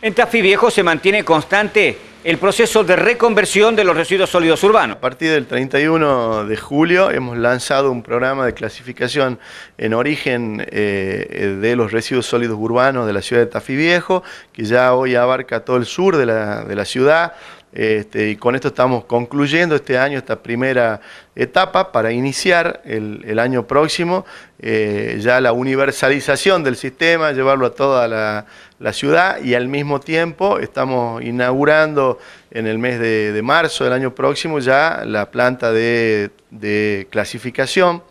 En Tafí Viejo se mantiene constante el proceso de reconversión de los residuos sólidos urbanos. A partir del 31 de julio hemos lanzado un programa de clasificación en origen eh, de los residuos sólidos urbanos de la ciudad de Tafí Viejo, que ya hoy abarca todo el sur de la ciudad, este, y con esto estamos concluyendo este año, esta primera etapa, para iniciar el, año próximo eh, ya la universalización del sistema, llevarlo a toda la, ciudad y al mismo tiempo estamos inaugurando en el mes de, marzo del año próximo ya la planta de clasificación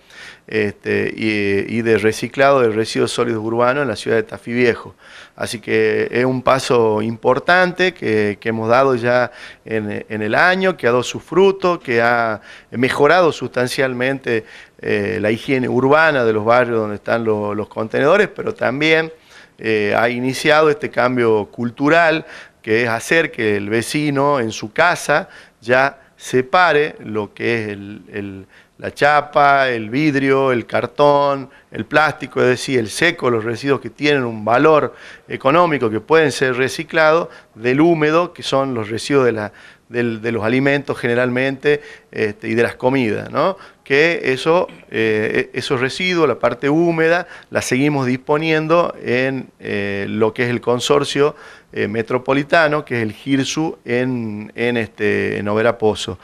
este, y, de reciclado de residuos sólidos urbanos en la ciudad de Tafí Viejo. Así que es un paso importante que, hemos dado ya en, el año, que ha dado su fruto, que ha mejorado sustancialmente eh, la higiene urbana de los barrios donde están los, contenedores, pero también... Eh, ha iniciado este cambio cultural que es hacer que el vecino en su casa ya separe lo que es el, la chapa, el vidrio, el cartón, el plástico, es decir, el seco, los residuos que tienen un valor económico que pueden ser reciclados, del húmedo, que son los residuos de, los alimentos generalmente este, y de las comidas, ¿no? que eso, eh, e, esos residuos, la parte húmeda, la seguimos disponiendo en eh, lo que es el consorcio eh, metropolitano, que es el GIRSU en, en, este, Pozo.